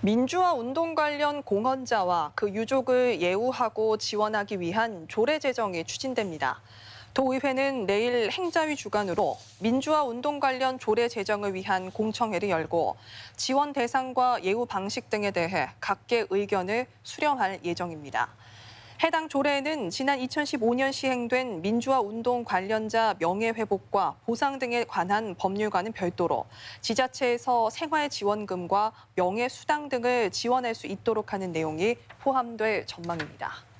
민주화 운동 관련 공헌자와 그 유족을 예우하고 지원하기 위한 조례 제정이 추진됩니다. 도의회는 내일 행자위 주관으로 민주화 운동 관련 조례 제정을 위한 공청회를 열고 지원 대상과 예우 방식 등에 대해 각계 의견을 수렴할 예정입니다. 해당 조례에는 지난 2015년 시행된 민주화 운동 관련자 명예 회복과 보상 등에 관한 법률과는 별도로 지자체에서 생활 지원금과 명예 수당 등을 지원할 수 있도록 하는 내용이 포함될 전망입니다.